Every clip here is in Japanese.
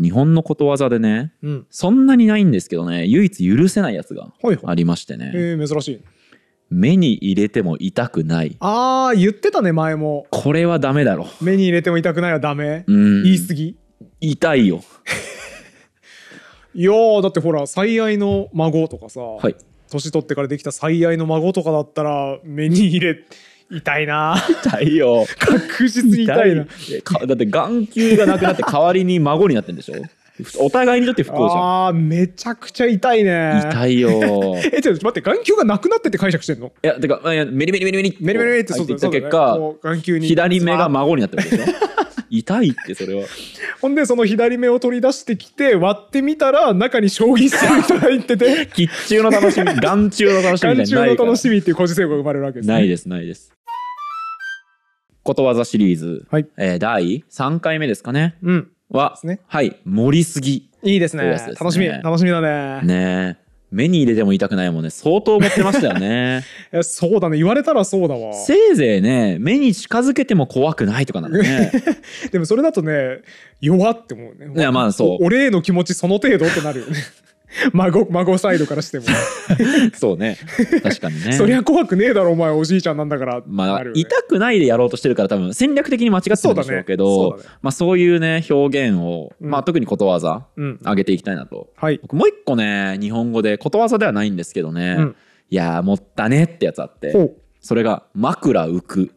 日本のことわざでね、うん、そんなにないんですけどね唯一許せないやつがありましてね、いいえー、珍しい目に入れても痛くないあー言ってたね前もこれはダメだろ目に入れても痛くないはダメ、うん、言い過ぎ痛いよ いやだってほら最愛の孫とかさ、はい、年取ってからできた最愛の孫とかだったら目に入れ痛いな痛いよ確実に痛いなだって眼球がなくなって代わりに孫になってんでしょお互いにとって不幸じゃんああめちゃくちゃ痛いね痛いよ えちょっと待って眼球がなくなってって解釈してんのいやてかメリメリメリメリメリメリってそうった結果、ね、眼球に左目が孫になってるでしょ痛いってそれはほんでその左目を取り出してきて割ってみたら中に将棋する人が入ってて吉 中の楽しみ眼中の楽しみ眼中の楽しみっていう個人性が生まれるわけです、ね、ないですないですことわざシリーズ、はいえー、第3回目ですかね、うん、は、ね、はい盛りすぎいいですね、ね、楽しみ楽しみだねね目に入れても痛くないもんね相当思ってましたよね そうだね言われたらそうだわせいぜいね目に近づけても怖くないとかなんね でもそれだとね弱って思うねいやまあそうお礼の気持ちその程度ってなるよね 孫孫サイドからしても そうね確かにね そりゃ怖くねえだろお前おじいちゃんなんだからまあ、ね、痛くないでやろうとしてるから多分戦略的に間違ってるんでしょうけどそう、ねね、まあ、そういうね表現を、うん、まあ、特にことわざ、うん、上げていきたいなと、はい、僕もう一個ね日本語でことわざではないんですけどね、うん、いやもったねってやつあってそれが「枕浮く」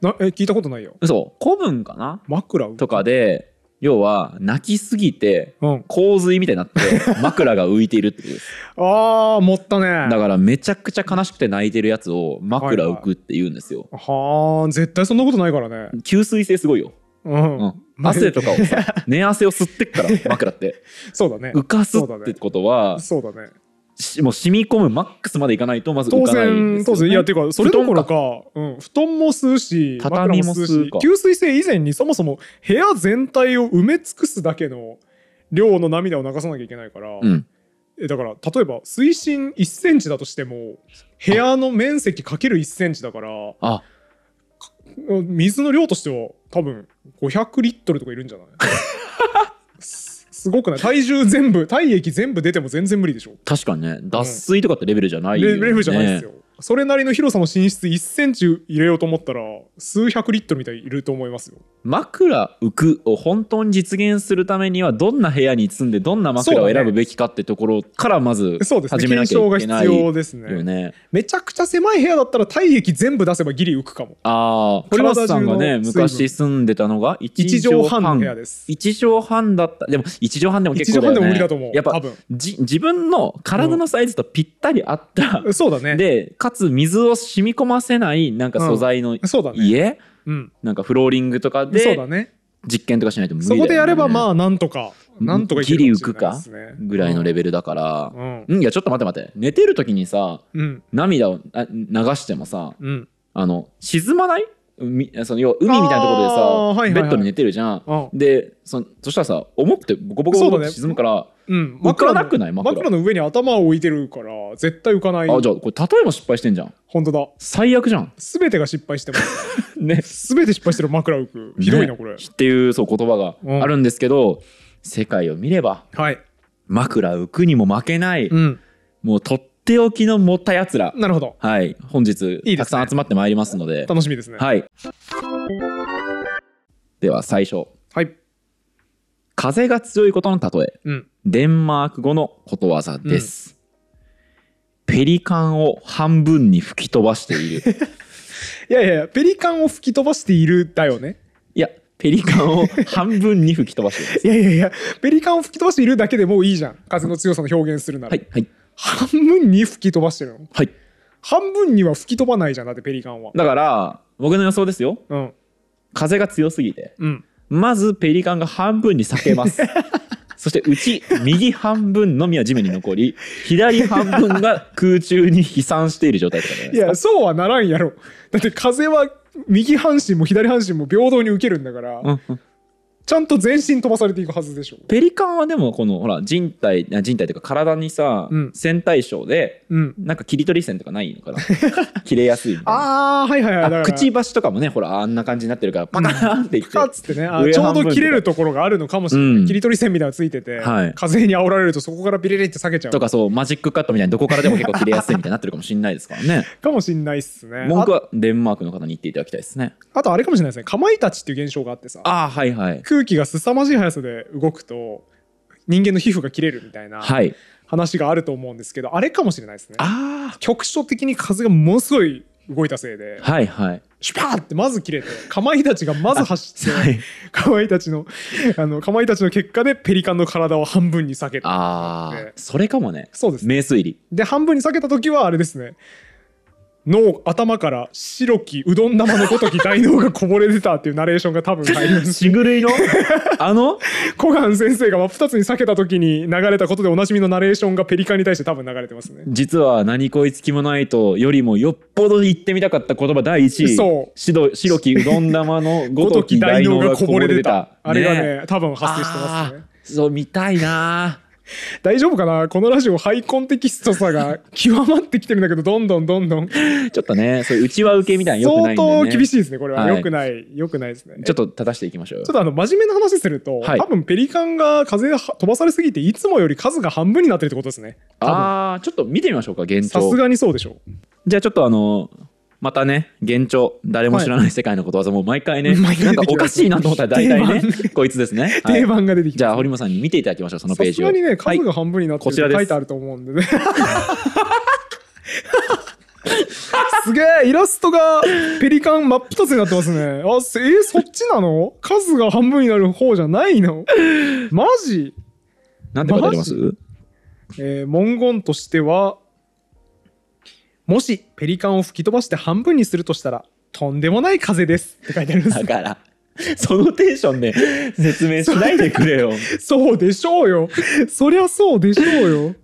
なえ聞いたことないよそう古文かな枕とかで要は泣きすぎて洪水みたいになって 枕が浮いているってことですああ、持ったね。だからめちゃくちゃ悲しくて泣いてるやつを枕浮くって言うんですよ、はあ、絶対そんなことないからね。吸水性すごいよ、ううん汗とかをさ 寝汗を吸ってっから枕って そうだね。浮かすってことはそうだね。もう染み込むマックスまでいかないとまず浮かないですね、当然当然いやっていうかそれどころか布団,、うん、布団も吸うし畳も吸うし吸水性以前にそもそも部屋全体を埋め尽くすだけの量の涙を流さなきゃいけないから、うん、えだから例えば水深1センチだとしても部屋の面積かける1センチだからあ水の量としては多分500リットルとかいるんじゃない すごくない体重全部体液全部出ても全然無理でしょ確かにね脱水とかってレベルじゃないよね、レベルじゃないですよそれなりの広さの寝室1センチ入れようと思ったら数百リットルみたいいると思いますよ枕浮くを本当に実現するためにはどんな部屋に住んでどんな枕を選ぶべきかってところからまず始めなきゃいけないよね、ねね、めちゃくちゃ狭い部屋だったら体液全部出せばギリ浮くかもああこれさんがね昔住んでたのが1畳半の部屋です1畳半だったでも1畳半でも結構だよ、ね、1畳半でも無理だと思うやっぱじ自分の体のサイズとぴったり合った、うん、そうだねでかつ水を染み込ませないなんか素材の家、うん、ね、なんかフローリングとかで実験とかしないと無理だよ、ね、そこでやればまあなんとかなんとか切り浮くかぐらいのレベルだから、うん、うん、いやちょっと待って待って寝てる時にさ、うん、涙を流してもさ、うん、あの沈まない海その要は海みたいなところでさ、はいはいはい、ベッドに寝てるじゃん、でそそしたらさ重くてボコボコ沈むから、うん、枕なくない枕枕の上に頭を置いてるから絶対浮かないあじゃあこれ例えば失敗してんじゃん本当だ最悪じゃん全てが失敗してます ね全て失敗してる枕浮くひどいなこれ、ね、っていうそう言葉があるんですけど、うん、世界を見れば、はい、枕浮くにも負けない、うん、もうとっておきの持ったやつらなるほど、はい、本日いい、ね、たくさん集まってまいりますので楽しみですねはいでは最初はい風が強いことの例え、うん、デンマーク語のことわざです、うん、ペリカンを半分に吹き飛ばしている いやいやペリカンを吹き飛ばしているだよねいやペリカンを半分に吹き飛ばしている いやいやいやペリカンを吹き飛ばしているだけでもういいじゃん風の強さの表現するなら、はいはい、半分に吹き飛ばしてるのはい半分には吹き飛ばないじゃんだってペリカンはだから僕の予想ですよ、うん、風が強すぎて、うん、まずペリカンが半分に裂けます。そしてうち右半分のみは地面に残り、左半分が空中に飛散している状態とかじゃないですか。いや、そうはならんやろ。だって風は右半身も左半身も平等に受けるんだから。うんうんちゃんと全身飛ばされていくはずでしょペリカンはでもこのほら人体人体というか体にさ、うん線対称で、うんなんか切り取り線とかないのかな 切れやすいいああはいはいはいくちばしとかもねほらあんな感じになってるからパカーンっていって、かっつってねあちょうど切れるところがあるのかもしれない、うん切り取り線みたいなのついてて、はい風にあおられるとそこからビリリって下げちゃうとかそうマジックカットみたいにどこからでも結構切れやすいみたいになってるかもしれないですからねかもしんないっすね文句はデンマークの方に言っていただきたいですねあとあれかもしれないですねかまいたちっていう現象があってさああはいはい空気が凄まじい速さで動くと人間の皮膚が切れるみたいな話があると思うんですけど、はい、あれかもしれないですね。局所的に風がものすごい動いたせいで、はいはい、シュパーってまず切れてかまいたちがまず走って、はい、かまいたちのあのかまいたちの結果でペリカンの体を半分に裂けたあそれかもねそうです、ね、名推理で半分に裂けた時はあれですね脳頭から白きうどん玉のごとき大脳がこぼれてたっていうナレーションが多分入りますしぐるいのあの小雁先生が真っ二つに避けた時に流れたことでおなじみのナレーションがペリカンに対して多分流れてますね実は「何こいつきもないと」よりもよっぽど言ってみたかった言葉第一そう白きうどん玉のごとき大脳がこぼれてたあれがね、ね、多分発生してますねそう見たいな 大丈夫かなこのラジオハイコンテキストさが 極まってきてるんだけどどんどんどんどんちょっとねそういう内訳受けみたいなよくないんで、ね、相当厳しいですねこれは、はい、よくないよくないですねちょっと正していきましょうちょっとあの真面目な話すると、はい、多分ペリカンが風飛ばされすぎていつもより数が半分になってるってことですねああちょっと見てみましょうか現状さすがにそうでしょうじゃあちょっとあのまたね、幻聴、誰も知らない世界のことわざも毎回ね、毎回なんかおかしいなと思ったら大体ね、こいつですね。定番が出てきじゃあ、堀本さんに見ていただきましょう、そのページを。さすがにね、数が半分になってる、書いてあると思うんでね。すげえイラストがペリカン真っ二つになってますね。あ、えー、そっちなの数が半分になる方じゃないのマジなんて書いてありますえー、文言としては、もしペリカンを吹き飛ばして半分にするとしたらとんでもない風ですって書いてあるんですだからそのテンションで説明しないでくれよ そうでしょうよそりゃそうでしょうよ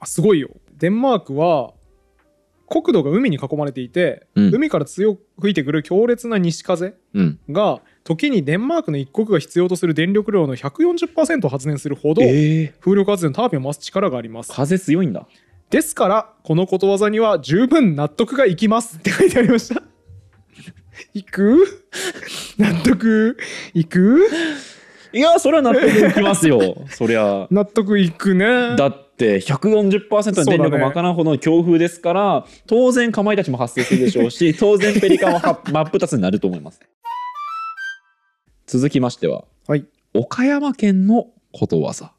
あすごいよデンマークは国土が海に囲まれていて、うん、海から強く吹いてくる強烈な西風が、うん、時にデンマークの一国が必要とする電力量の140%を発電するほど、風力発電タービンを回す力があります風強いんだですから、このことわざには十分納得がいきますって書いてありました。いく 納得いくいや、それは納得いきますよ。そりゃ。納得いくね。だって140%の電力を賄うほどの強風ですから、ね、当然かまいたちも発生するでしょうし、当然ペリカンはは真っ二つになると思います。続きましては、はい、岡山県のことわざ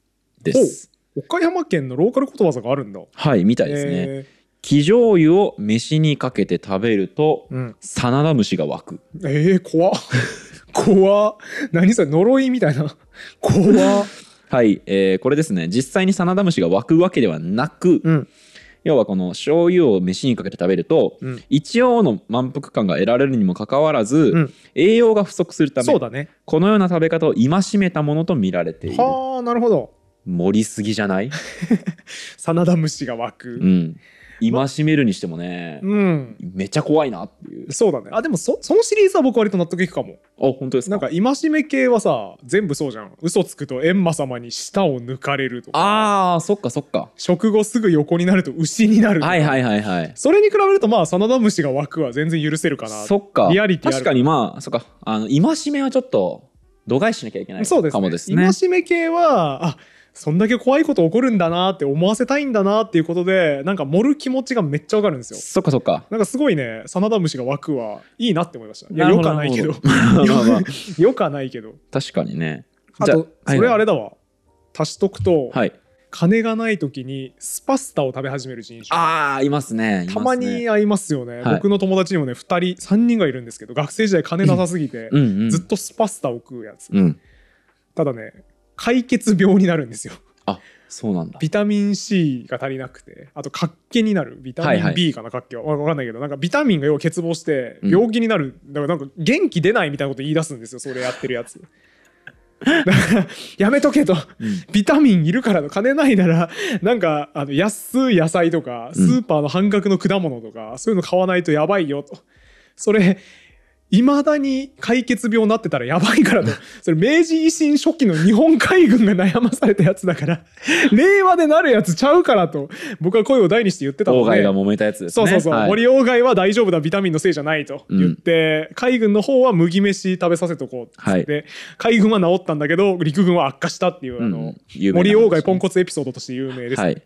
です。岡山県のローカルことわざがあるんだはいみたいですね、えー生醤油を飯にかけて食べると、うん、サナダムシが湧くえー、怖 怖何それ呪いみたいな怖はい、えー、これですね実際にサナダムシが湧くわけではなく、うん、要はこの醤油を飯にかけて食べると、うん、一応の満腹感が得られるにもかかわらず、うん、栄養が不足するためそうだ、ね、このような食べ方を戒めたものと見られているはあなるほど盛りすぎじゃない 真田虫が湧く、うん、戒めるにしてもね、ま、うん、めちゃ怖いなっていうそうだねあでもそそのシリーズは僕割と納得いくかもあ本当ですかなんか戒め系はさ全部そうじゃん嘘つくと閻魔様に舌を抜かれるとかあーそっかそっか食後すぐ横になると牛になるはいはいはいはいそれに比べるとまあ真田虫が湧くは全然許せるかなそっかリアリティ確かにまあそっかあの戒めはちょっと度外視しなきゃいけないかもですねですね戒め系はあそんだけ怖いこと起こるんだなって思わせたいんだなっていうことでなんか盛る気持ちがめっちゃわかるんですよそっかそっかなんかすごいね真田虫が湧くはいいなって思いましたいやよくはないけどよ くはないけど確かにねあとそれあれだわ、足しとくと、はい、金がない時にスパスタを食べ始める人種ああいますね、たまに会いますよね、はい、僕の友達にもね2人3人がいるんですけど学生時代金なさすぎてうん、ずっとスパスタを食うやつ、うん、ただね解決病になるんですよ。あそうなんだビタミン C が足りなくてあと活気になるビタミン B かな、はいはい、活気は分かんないけどなんかビタミンが要は欠乏して病気になる、うん、だからなんか元気出ないみたいなこと言い出すんですよそれやってるやつ。だからやめとけと、うん、ビタミンいるからの金ないならなんかあの安い野菜とかスーパーの半額の果物とか、うん、そういうの買わないとやばいよとそれいまだに解決病になってたらやばいからね。それ明治維新初期の日本海軍が悩まされたやつだから 令和でなるやつちゃうからと、僕は声を大にして言ってたので。外が揉めたやつですね。そうそうそう。はい、森外は大丈夫だ、ビタミンのせいじゃないと言って、うん、海軍の方は麦飯食べさせとこうっって、はい、海軍は治ったんだけど、陸軍は悪化したっていう、あの、うん、森外ポンコツエピソードとして有名です、ね。はい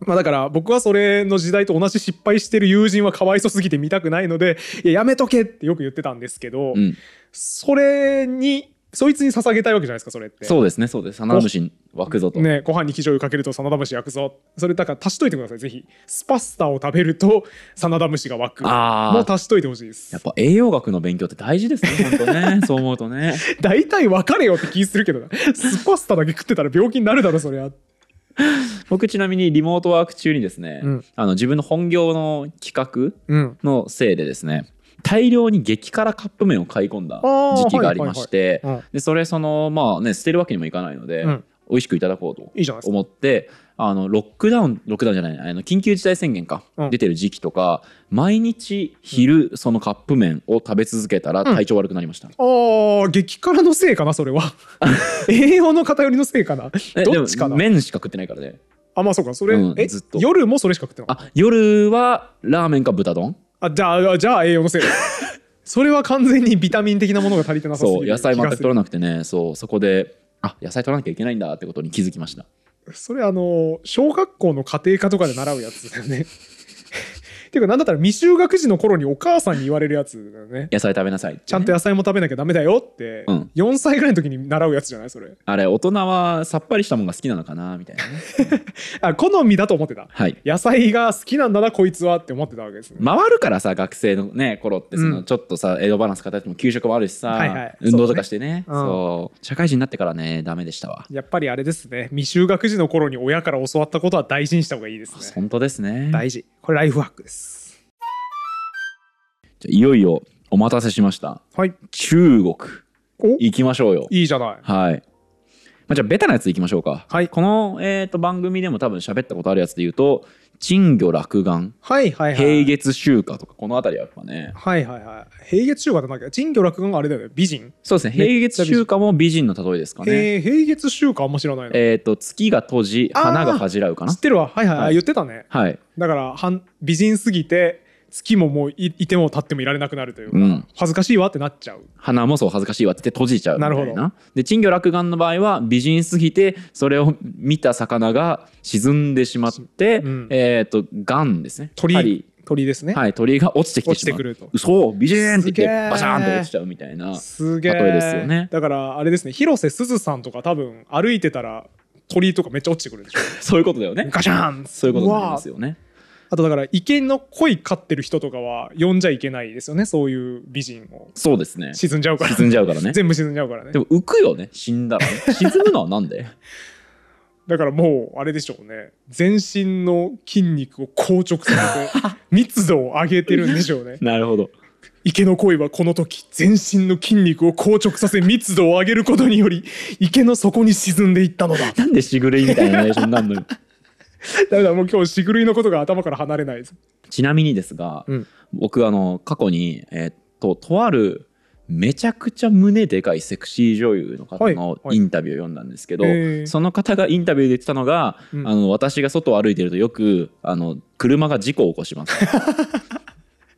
まあだから僕はそれの時代と同じ失敗してる友人はかわいそすぎて見たくないのでややめとけってよく言ってたんですけど、うん、それにそいつに捧げたいわけじゃないですかそれってそうですねそうです真田虫湧くぞとねご飯に生醤油かけると真田虫湧くぞそれだから足しといてくださいぜひスパスタを食べると真田虫が湧くあもう足しといてほしいですやっぱ栄養学の勉強って大事ですね本当ね そう思うとね大体分かれよって気するけどスパスタだけ食ってたら病気になるだろそりゃって 僕ちなみにリモートワーク中にですね、うん、あの自分の本業の企画のせいでですね、うん、大量に激辛カップ麺を買い込んだ時期がありまして、それそのまあね捨てるわけにもいかないので、うん、美味しくいただこうと思ってあのロックダウンロックダウンじゃないあの緊急事態宣言か、うん出てる時期とか毎日昼、そのカップ麺を食べ続けたら体調悪くなりました、ああ激辛のせいかなそれは 栄養の偏りのせいかなえどっちかな麺しか食ってないからねあまあそうかそれ、うんえずっと夜もそれしか食ってなかっあ夜はラーメンか豚丼あじゃあじゃあ栄養のせいだ それは完全にビタミン的なものが足りてなさそう野菜全く取らなくてねそうそこであ野菜取らなきゃいけないんだってことに気づきましたそれあの、小学校の家庭科とかで習うやつだよね。ていうか、何だったら未就学児の頃にお母さんに言われるやつだよね。野菜食べなさいね、ちゃんと野菜も食べなきゃダメだよって、うん4歳ぐらいの時に習うやつじゃないそれ。あれ大人はさっぱりしたもんが好きなのかなみたいなね あ、好みだと思ってた。はい野菜が好きなんだな、こいつはって思ってたわけですね。回るからさ学生のね頃ってその、うんちょっとさエ養バランス形ても給食もあるしさ、はいはい運動とかしてねそうねうんそう社会人になってからねダメでしたわ、やっぱりあれですね。未就学児の頃に親から教わったことは大事にした方がいいですね。本当ですね大事。これライフワークです。いよいよお待たせしました。はい。中国。行きましょうよ。いいじゃない。はい。まあ、じゃあベタなやついきましょうか。はい。この、えー、と番組でも多分喋ったことあるやつで言うと、珍魚落眼、はいはいはい、平月集荷とかこの辺りはやっぱねはいはいはい平月集荷ってなんか珍魚落眼があれだよね美人そうですね平月集荷も美人の例えですかね、え平月集荷あんま知らないのえっ、ー、と月が閉じ花が恥じらうかな知ってるわはいはい、はい、言ってたねはいだから美人すぎて月ももういても立ってもいられなくなるというか、うん、恥ずかしいわってなっちゃう鼻もそう恥ずかしいわって閉じちゃうななるほどで珍魚落雁の場合は美人すぎてそれを見た魚が沈んでしまって、うん、えっ、ー、と雁ですね鳥鳥ですね、はい、鳥が落ちてきてしまうそう美人ってってバシャンって落ちちゃうみたいなす例えですよねだからあれですね広瀬すずさんとか多分歩いてたら鳥とかめっちゃ落ちてくるでしょ そういうことだよねガシャンそういうことなんですよねあとだから池の鯉飼ってる人とかは呼んじゃいけないですよねそういう美人をそうですね沈んじゃうから沈んじゃうからね全部沈んじゃうからねでも浮くよね死んだら、ね、沈むのはなんでだからもうあれでしょうね全身の筋肉を硬直させて密度を上げてるんでしょうね なるほど池の鯉はこの時全身の筋肉を硬直させ密度を上げることにより池の底に沈んでいったのだなんでしぐれみたいなナレーションなるのよ だからもう今日しぐるいのことが頭から離れないですちなみにですが、うん、僕あの過去に、えー、っととあるめちゃくちゃ胸でかいセクシー女優の方のインタビューを読んだんですけど、はいはい、その方がインタビューで言ってたのが、うん、あの私が外を歩いてるとよくあの車が事故を起こします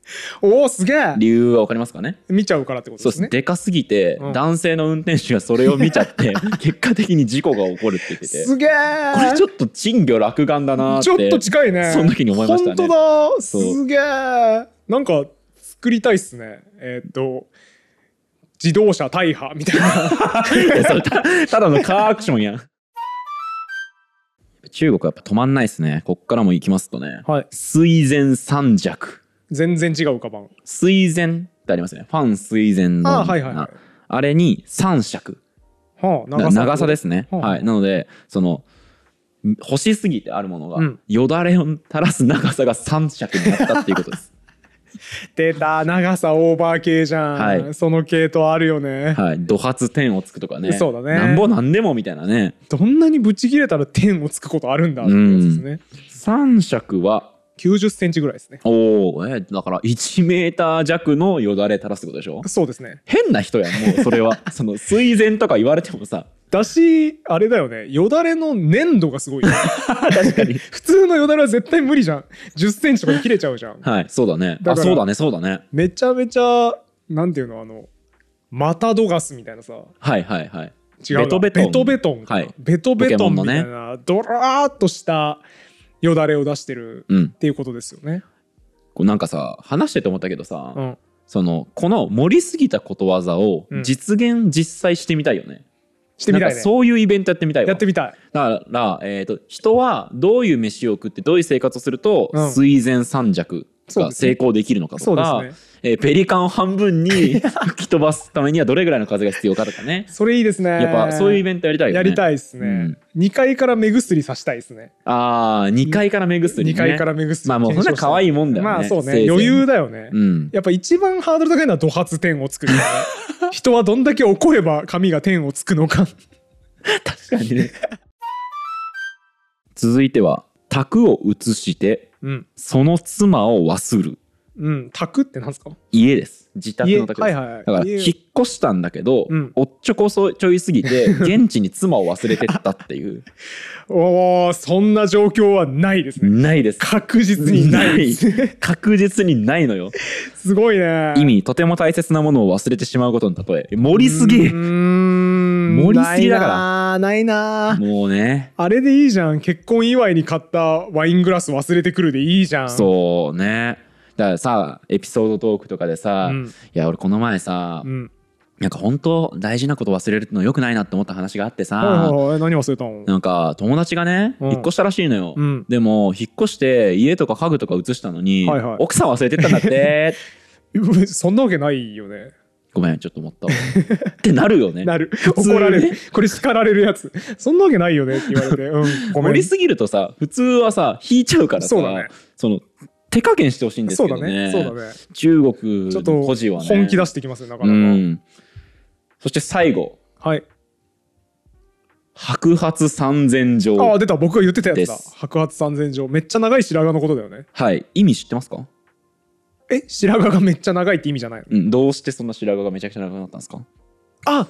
おおすげえ理由はわかりますかね見ちゃうからってことですねそうですでかすぎて、うん男性の運転手がそれを見ちゃって 結果的に事故が起こるって言っててすげえこれちょっと珍魚落眼だなーってちょっと近いねその時に思いましたね本当だすげえなんか作りたいっすねえーっと自動車大破みたいな いそれたただのカーアクションやん中国はやっぱ止まんないですねこっからも行きますとねはい水前三弱全然違うかばん水前ってありますねファン水前のあ,、はいはいはい、あれに3尺、はあ、長さ長さですね、はあ、はい、なのでその欲しすぎてあるものが、うん、よだれを垂らす長さが3尺になったっていうことです 出た長さオーバー系じゃん、はい、その系統あるよねはい土発点をつくとかねそうだねなんぼなんでもみたいなねどんなにブチ切れたら点をつくことあるんだってことですね、うん、尺は90センチぐらいですねおお、えー、だから1メーター弱のよだれ垂らすってことでしょそうですね変な人やんもうそれは その水前とか言われてもさだしあれだよねよだれの粘度がすごい、ね、確かに 普通のよだれは絶対無理じゃん1 0ンチとかで切れちゃうじゃんはいそうだねあそうだねそうだねめちゃめちゃなんていうのあのマタドガスみたいなさはいはいはい違うベトベトンベトベトン、はい、ベトベトンみたいな、ね、ドラーっとしたよだれを出してるうんっていうことですよね。こうなんかさ話してて思ったけどさ、うんそのこの盛りすぎたことわざをうん実現、実際してみたいよねしてみたいねそういうイベントやってみたいわやってみたい。だから、えー、と人はどういう飯を食ってどういう生活をするとうん水前三尺が成功できるのかとか、ねえペリカンを半分に吹き飛ばすためにはどれぐらいの風が必要かとかねそれいいですねやっぱそういうイベントやりたいよねやりたいですね、うん、2階から目薬さしたいですねああ2階から目薬、ね、2階から目薬まあもうそんな可愛いもんだよねまあそうね余裕だよね、うん、やっぱ一番ハードル高いのはド発点を作る人はどんだけ怒れば髪が点をつくのか確かにね続いては 宅を移して、うん。その妻を忘る。うん。宅ってなんですか家です。自宅の宅です。はいはいだから、引っ越したんだけど、うんおっちょこそちょいすぎて、現地に妻を忘れてったっていう。おーそんな状況はないですね。ないです。確実にないです確実にないのよ。すごいね。意味、とても大切なものを忘れてしまうことに例え、盛りすぎうー盛りすぎだからないなもうねあれでいいじゃん結婚祝いに買ったワイングラス忘れてくるでいいじゃんそうねだからさエピソードトークとかでさ、うん、いや俺この前さ、うん、なんか本当大事なこと忘れるのよくないなって思った話があってさ、何忘れたのなんか友達がね、引っ越したらしいのよ、でも引っ越して家とか家具とか移したのに、奥さん忘れてったんだって そんなわけないよねごめんちょっと思ったってなるよね なる怒られる、これ叱られるやつそんなわけないよねって言われて、うん、ごめんりすぎるとさ普通はさ引いちゃうからさそうだ、ね、その手加減してほしいんですけどねそうだね、ね、中国の孤児はね本気出してきますねなかなか、うん、そして最後はい白髪三千条ああ出た僕が言ってたやつだ白髪三千条めっちゃ長い白髪のことだよねはい意味知ってますかえ白髪がめっちゃ長いって意味じゃないの、うん、どうしてそんな白髪がめちゃくちゃ長くなったんですかあ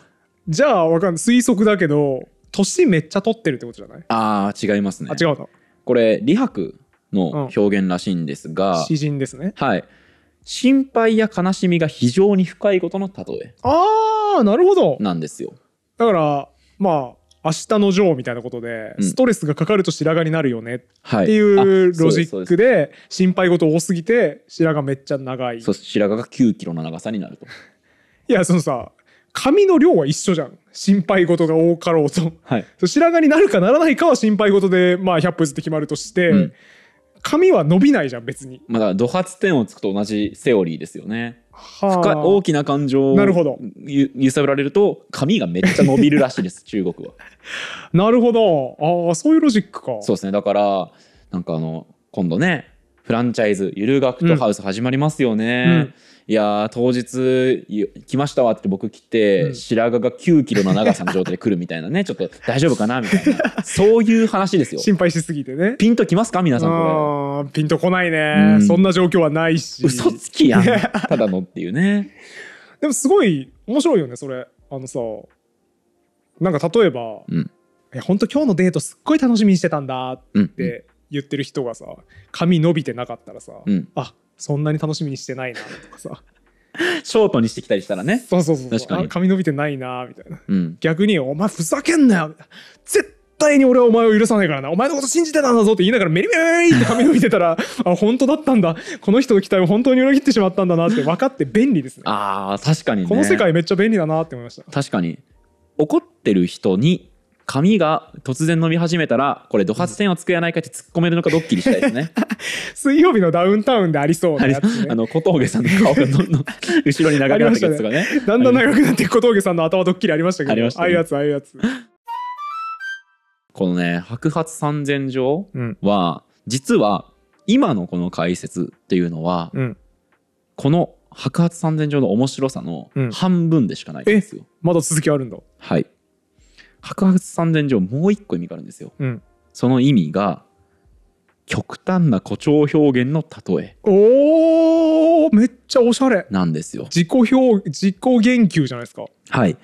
じゃあわかんない推測だけど年めっちゃ取ってるってことじゃないあ違いますねあ違うのこれ李白の表現らしいんですが、うん、詩人ですねはい心配や悲しみが非常に深いことの例えああなるほどなんですよだからまあ明日のジョーみたいなことで、うん、ストレスがかかると白髪になるよねっていうロジックで心配事多すぎて白髪めっちゃ長いそう白髪が9キロの長さになるといやそのさ髪の量は一緒じゃん心配事が多かろうと、はい、白髪になるかならないかは心配事でまあ100歩譲って決まるとして、うん髪は伸びないじゃん別にまだ怒ら、土発点をつくと同じセオリーですよね。は深い大きな感情をなるほど揺さぶられると髪がめっちゃ伸びるらしいです 中国は。なるほどああそういうロジックかそうですねだからなんかあの今度ねフランチャイズゆる学徒ハウス始まりますよね。うんいや当日来ましたわって僕来て、うん、白髪が9キロの長さの状態で来るみたいなねちょっと大丈夫かなみたいな そういう話ですよ心配しすぎてねピンときますか皆さんこれピンとこないね、うん、そんな状況はないし嘘つきやん ただのっていうねでもすごい面白いよねそれあのさなんか例えば「うん、い本当今日のデートすっごい楽しみにしてたんだ」って言ってる人がさ髪伸びてなかったらさ「うん、あっそんなに楽しみにしてないなとかさショートにしてきたりしたらねそうそうそう確かに髪伸びてないなみたいな、うん、逆に「お前ふざけんなよ」絶対に俺はお前を許さないからなお前のこと信じてたんだぞって言いながらメリメリって髪伸びてたら あ本当だったんだこの人の期待を本当に裏切ってしまったんだなって分かって便利ですねあ確かに、ね、この世界めっちゃ便利だなって思いました確かに怒ってる人に髪が突然飲み始めたらこれ土発線を作らないかって突っ込めるのかドッキリしたいですね 水曜日のダウンタウンでありそうなやつ、ね、あの小峠さんの顔がどんどん後ろに長くなってくつとかね、ね、だんだん長くなって小峠さんの頭ドッキリありましたけどあ、ね、ああいうやつああいうやつこのね白髪三千条は、うん、実は今のこの解説っていうのは、うん、この白髪三千条の面白さの半分でしかないんですよ、まだ続きあるんだはい白髪三千上もう一個意味があるんですよ、うん、その意味が極端な誇張表現の例えおーめっちゃおしゃれなんですよ自己表自己言及じゃないですかはい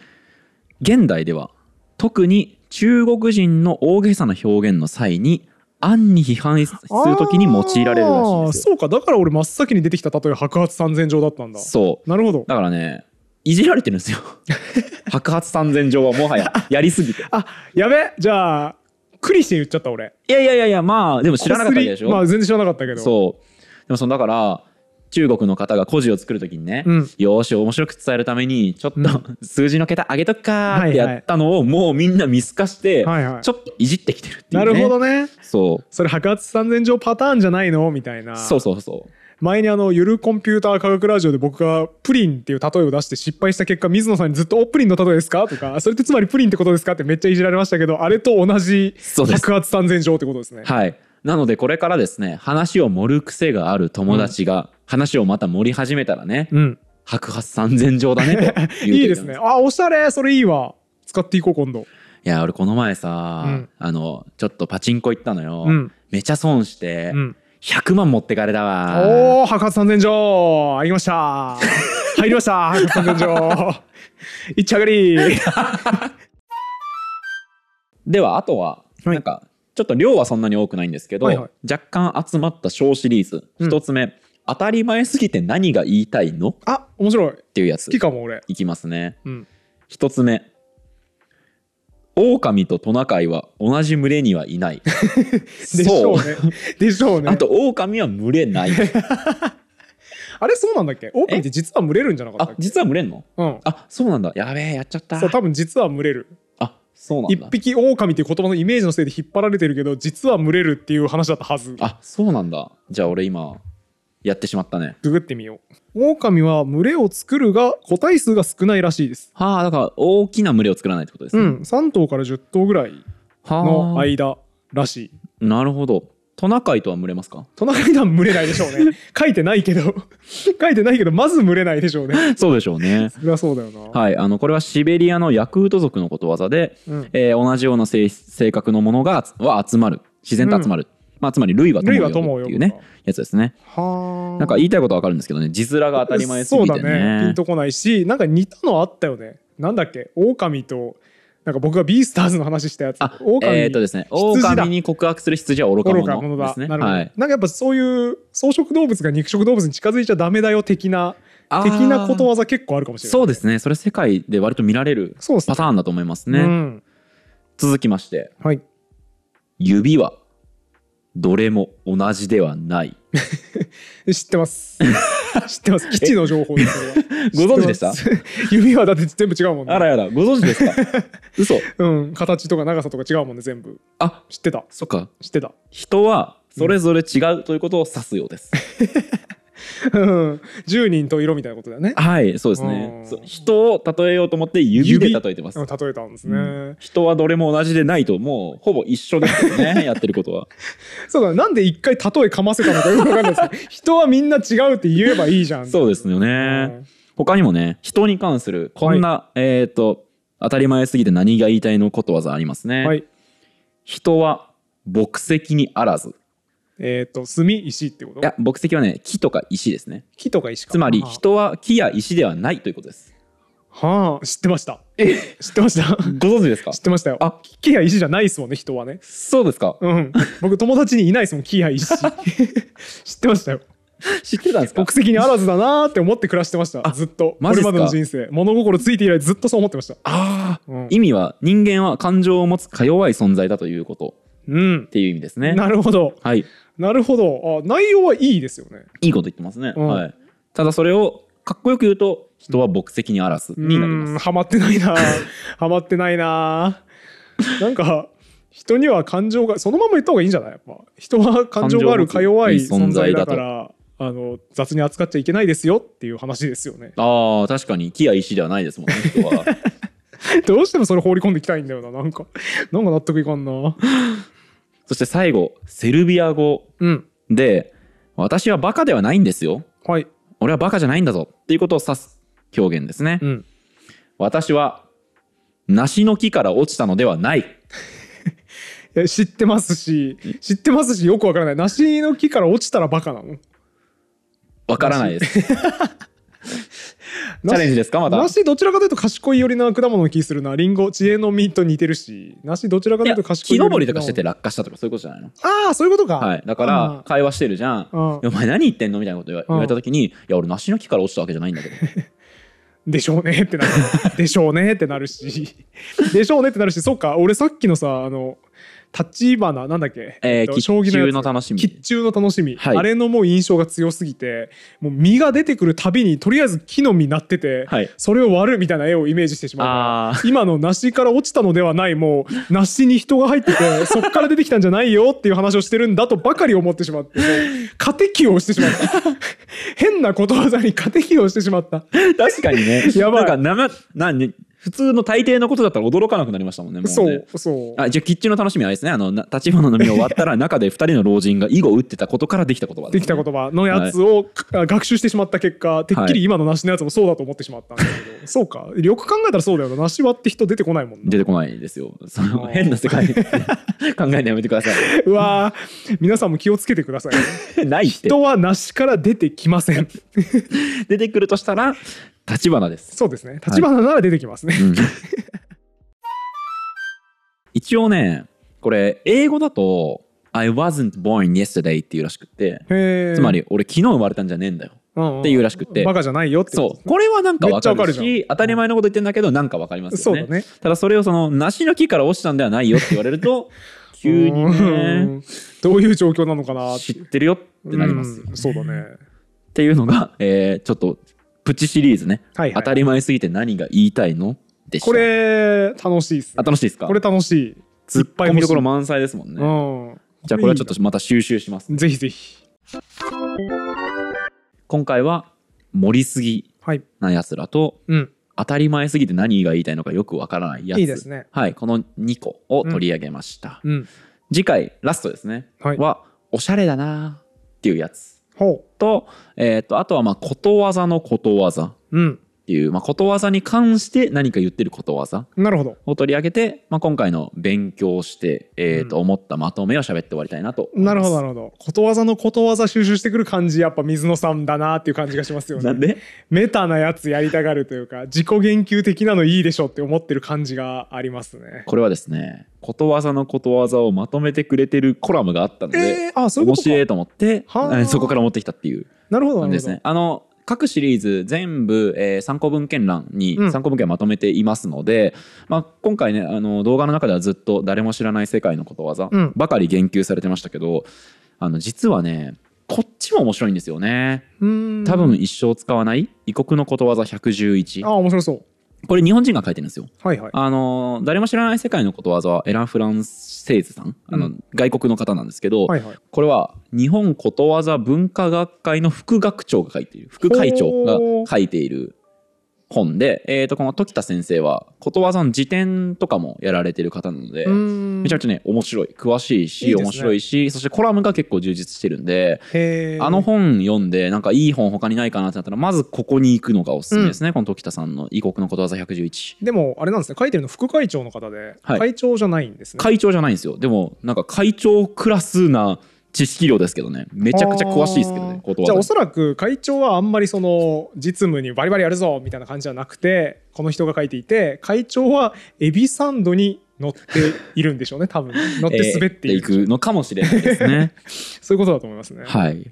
現代では特に中国人の大げさな表現の際に暗に批判するときに用いられるらしいですそうかだから俺真っ先に出てきた例え白髪三千条だったんだそうなるほどだからねいじられてるんですよ 白髪三千条はもはややりすぎてあやべじゃあクリシン言っちゃった俺いやいやいやいやまあでも知らなかったでしょまあ全然知らなかったけどそうでもそのだから中国の方が故事を作る時にね、うん、よし面白く伝えるためにちょっと、うん、数字の桁上げとくかってやったのをもうみんな見透かして、はいはい、ちょっといじってきてるっていう、ね、なるほどねそうそれ白髪三千条パターンじゃないのみたいなそうそうそう前にあのゆるコンピューター科学ラジオで僕がプリンっていう例えを出して失敗した結果水野さんにずっと「おプリンの例えですか?」とか「それってつまりプリンってことですか?」ってめっちゃいじられましたけどあれと同じそう三千ってことですねはいなのでこれからですね話を盛る癖がある友達が話をまた盛り始めたらね、うん、白髪三千条だね といいですねあおしゃれそれいいわ使っていこう今度いや俺この前さ、うん、あのちょっとパチンコ行ったのよ、うん、めちゃ損して、うん、100万持ってかれたわおお白髪三千条入りました入りました白髪三千っちゃがり ではあとは、はい、なんかちょっと量はそんなに多くないんですけど、はいはい、若干集まった小シリーズ一、うん、つ目、当たり前すぎて何が言いたいのあ面白いっていうやつ好きかも俺いきますね一、うん、つ目狼とトナカイは同じ群れにはいない でしょうね でしょうねあと狼は群れない あれそうなんだっけオって実は群れるんじゃなかったっけ実は群れんの、うん、あそうなんだやべえやっちゃったそう多分実は群れるあそうなんだ一匹狼っていう言葉のイメージのせいで引っ張られてるけど実は群れるっていう話だったはずあそうなんだじゃあ俺今やってしまったねググってみよう狼は群れを作るが個体数が少ないらしいですはあだから大きな群れを作らないってことですね、うん、3頭から10頭ぐらいの間らしいなるほどトナカイとは群れますかトナカイとは群れないでしょうね 書いてないけど書いてないけどまず群れないでしょうね そうでしょうねそりゃそうだよなはいあのこれはシベリアのヤクート族のことわざで、うん、えー、同じような性格のものがは集まる自然と集まる、うんまあ、つまり類は友よっていうねやつですねはなんか言いたいことは分かるんですけどね字面が当たり前すぎてねそうだねピンとこないしなんか似たのあったよねなんだっけ狼となんか僕がビースターズの話したやつ。狼えっ、とですね、狼に告白する羊は愚か者愚か者だ。なるほど、はい、なんかやっぱそういう草食動物が肉食動物に近づいちゃダメだよ的な。的なことわざ結構あるかもしれない。そうですね。それ世界で割と見られるパターンだと思いますね。すねうん、続きまして、はい、指はどれも同じではない 知ってます 知ってます基地の情報ですご存知でした指はだって全部違うもんねあらやらご存知ですか 嘘うん形とか長さとか違うもんね全部あ知ってたそっか知ってた人はそれぞれ違うということを指すようです、10 人と色みたいなことだよねはいそうですね人を例えようと思って指で例えてます例えたんですね、うん、人はどれも同じでないともうほぼ一緒ですよね やってることはそうだなんで一回例えかませたのかよくわかんないですけど 人はみんな違うって言えばいいじゃんそうですよね、他にもね人に関するこんな、はい、えっ、と当たり前すぎて何が言いたいのことわざありますね、はい、人は牧石にあらずえっ、ー、と、炭、石ってこといや、木石はね、木とか石ですね。木とか石か。つまり、人は木や石ではないということです。はあ、知ってました。え、知ってました。ご存知ですか。知ってましたよ。あ、木や石じゃないですもんね、人はね。そうですか。うん。僕友達にいないですもん、木や石。知ってましたよ。知ってたんですか。国籍にあらずだなって思って暮らしてました。ずっと。これまでの人生、物心ついて以来、ずっとそう思ってました。ああ、うん、意味は人間は感情を持つか弱い存在だということ。うん。っていう意味ですね。なるほど。はい。なるほどあ内容はいいですよねいいこと言ってますね、うん、はい、ただそれをかっこよく言うと人は牧石にあらすになりますハマってないな ハマってないななんか人には感情がそのまま言った方がいいんじゃないやっぱ人は感情があるか弱い存在だからあの雑に扱っちゃいけないですよっていう話ですよねあ確かに木や石ではないですもんね人は どうしてもそれ放り込んできたいんだよななんかなんか納得いかんなそして最後、セルビア語で、うん、私はバカではないんですよ。はい。俺はバカじゃないんだぞっていうことを指す表現ですね。うん、私は、梨の木から落ちたのではない。いや知ってますし、知ってますし、よくわからない。梨の木から落ちたらバカなのわからないです。チャレンジですかまた。梨どちらかというと賢い寄りな果物の気するな。りんご知恵の実と似てるし、梨どちらかというと賢いい木登りとかしてて落下したとかそういうことじゃないのああ、そういうことか。はい。だから、会話してるじゃん。お前何言ってんのみたいなこと言われた時に、いや、俺梨の木から落ちたわけじゃないんだけど。でしょうねってなる。でしょうねってなるし。でしょうねってなるし、そっか、俺さっきのさ、あの、立花なんだっけ、えー、将棋の楽しみ吉中の楽しみ、はい、あれのもう印象が強すぎてもう実が出てくるたびにとりあえず木の実なってて、はい、それを割るみたいな絵をイメージしてしまう今の梨から落ちたのではないもう梨に人が入ってて そっから出てきたんじゃないよっていう話をしてるんだとばかり思ってしまって過適をしてしまった 変なことわざに過適をしてしまった確かにねやばいなんかなな普通の大抵のことだったら驚かなくなりましたもんね。うねそうそうあじゃあキッチンの楽しみはですねあの立花の実を割ったら 中で2人の老人が囲碁を打ってたことからできた言葉で、ね、できた言葉のやつを、はい、学習してしまった結果てっきり今の梨のやつもそうだと思ってしまったんだけど、はい、そうかよく考えたらそうだよな梨はって人出てこないもんね。出てこないですよその変な世界考えるのやめてください うわ皆さんも気をつけてください、ない人は梨から出てきません出てくるとしたら立花です。そうですね。立花なら出てきますね。はいうん、一応ね、これ英語だと I wasn't born yesterday っていうらしくて、つまり俺昨日生まれたんじゃねえんだよ。っていうらしくて、バカじゃないよって、ね、そうこれはなんかわかるし当たり前のこと言ってんだけどなんかわかりますよね,、ねただそれをその梨の木から落ちたんではないよって言われると 急にねどういう状況なのかな知ってるよってなります、ねうん、そうだねっていうのが、えー、ちょっとプチシリーズね、はいはい、当たり前すぎて何が言いたいのでしたこれ楽しいっす、ね、あ楽しいですかこれ楽しい突っ込みどころ満載ですもんね、うん、じゃあこれはちょっとまた収集します、ね、ぜひぜひ今回は盛りすぎなやつらと、はいうん、当たり前すぎて何が言いたいのかよくわからないやついいですね、はい、この2個を取り上げました、うん、次回ラストですね、はい、はおしゃれだなっていうやつと,、えーと、あとはまあことわざのことわざ、うん、っていう、まあ、ことわざに関して何か言ってることわざなるほどを取り上げて、まあ、今回の勉強して、えー、と思ったまとめを喋って終わりたいなとなるほどなるほどことわざのことわざ収集してくる感じやっぱ水野さんだなっていう感じがしますよねなんでメタなやつやりたがるというか自己言及的なのいいでしょって思ってる感じがありますねこれはですねことわざのことわざをまとめてくれてるコラムがあったので、えー、あそういうこと面白いと思ってそこから持ってきたっていうなるほどなるほどですねあの各シリーズ全部、えー、参考文献欄に参考文献まとめていますので、うん、まあ、今回ねあの動画の中ではずっと誰も知らない世界のことわざばかり言及されてましたけど、うん、あの実はねこっちも面白いんですよね多分一生使わない異国のことわざ111あ面白そうこれ日本人が書いてるんですよ。はいはい、あの誰も知らない世界のことわざはエラン・フランセイズさん、あの、外国の方なんですけど、はいはい、これは日本ことわざ文化学会の副学長が書いている副会長が書いている本で、えー、とこの時田先生はことわざの辞典とかもやられてる方なのでめちゃくちゃね面白い詳しいし、ね、面白いしそしてコラムが結構充実してるんであの本読んでなんかいい本他にないかなってなったらまずここに行くのがおすすめですね、うん、この時田さんの「異国のことわざ111」でもあれなんですね書いてるの副会長の方で、会長じゃないんですね会長じゃないんですよでもなんか会長クラスな知識量ですけどねめちゃくちゃ詳しいですけどねじゃあおそらく会長はあんまりその実務にバリバリやるぞみたいな感じじゃなくてこの人が書いていて会長はエビサンドに乗っているんでしょうね多分乗って滑っていく,、のかもしれないですね そういうことだと思いますねはい、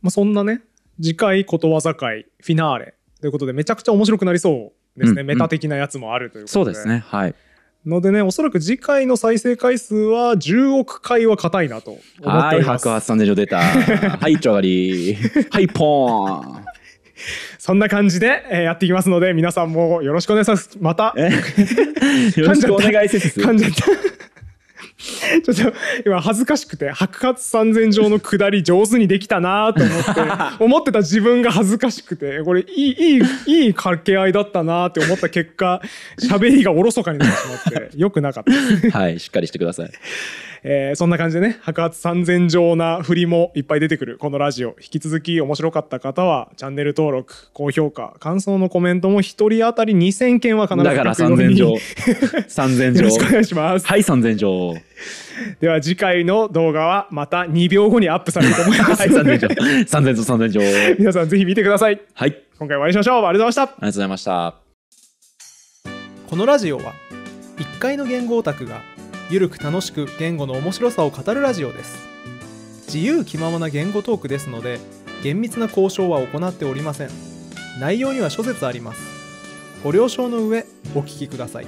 まあ、そんなね次回ことわざ会フィナーレということでめちゃくちゃ面白くなりそうですね、うんうん、メタ的なやつもあるということでそうですねはいのでね、おそらく次回の再生回数は10億回は硬いなと思っております。はい、白髪三千出た。はい、ちょがり。はい、ポーン。そんな感じで、えー、やっていきますので、皆さんもよろしくお願いします。また。よろしくお願いします。ちょっと今恥ずかしくて白髪三千条の下り上手にできたなと思って思ってた自分が恥ずかしくてこれいいいいいい掛け合いだったなって思った結果喋りがおろそかになってしまってよくなかったはいしっかりしてくださいえー、そんな感じでね白髪三千丈な振りもいっぱい出てくるこのラジオ引き続き面白かった方はチャンネル登録高評価感想のコメントも一人当たり2000件は必ずだから三千条 三千条よろしくお願いしますはい三千条では次回の動画はまた2秒後にアップされると思いますはい三千条三千条三千条皆さんぜひ見てくださいはい今回お会いしましょうありがとうございましたありがとうございましたこのラジオは1階の言語オタクがゆるく楽しく言語の面白さを語るラジオです自由気ままな言語トークですので厳密な交渉は行っておりません内容には諸説ありますご了承の上お聞きください